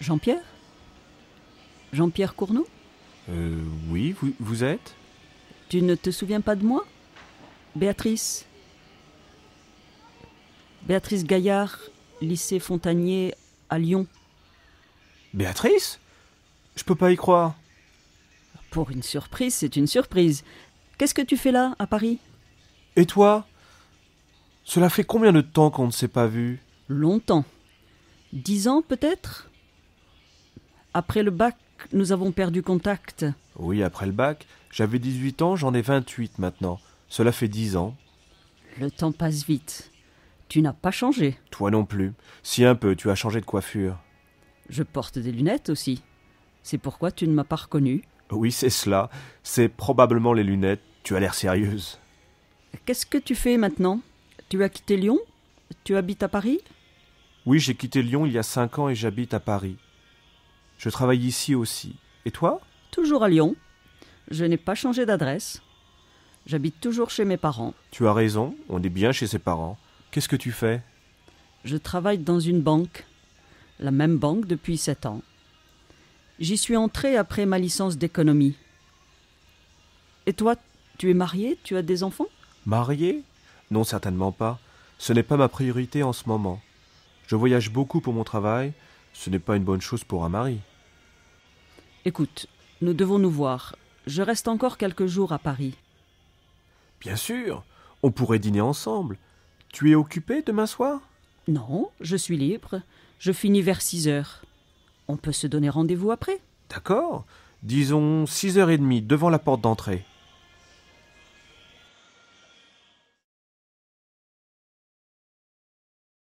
Jean-Pierre Jean-Pierre Cournot Euh, oui, vous, êtes Tu ne te souviens pas de moi Béatrice Béatrice Gaillard, lycée Fontanier à Lyon. Béatrice Je peux pas y croire. Pour une surprise, c'est une surprise. Qu'est-ce que tu fais là, à Paris Et toi Cela fait combien de temps qu'on ne s'est pas vu Longtemps. Dix ans peut-être après le bac, nous avons perdu contact. Oui, après le bac. J'avais 18 ans, j'en ai 28 maintenant. Cela fait 10 ans. Le temps passe vite. Tu n'as pas changé. Toi non plus. Si un peu, tu as changé de coiffure. Je porte des lunettes aussi. C'est pourquoi tu ne m'as pas reconnu. Oui, c'est cela. C'est probablement les lunettes. Tu as l'air sérieuse. Qu'est-ce que tu fais maintenant Tu as quitté Lyon Tu habites à Paris Oui, j'ai quitté Lyon il y a cinq ans et j'habite à Paris. Je travaille ici aussi. Et toi Toujours à Lyon. Je n'ai pas changé d'adresse. J'habite toujours chez mes parents. Tu as raison, on est bien chez ses parents. Qu'est-ce que tu fais Je travaille dans une banque. La même banque depuis sept ans. J'y suis entrée après ma licence d'économie. Et toi, tu es marié Tu as des enfants Marié Non, certainement pas. Ce n'est pas ma priorité en ce moment. Je voyage beaucoup pour mon travail ce n'est pas une bonne chose pour un mari. Écoute, nous devons nous voir. Je reste encore quelques jours à Paris. Bien sûr. On pourrait dîner ensemble. Tu es occupé demain soir Non, je suis libre. Je finis vers six heures. On peut se donner rendez-vous après D'accord. Disons six heures et demie devant la porte d'entrée.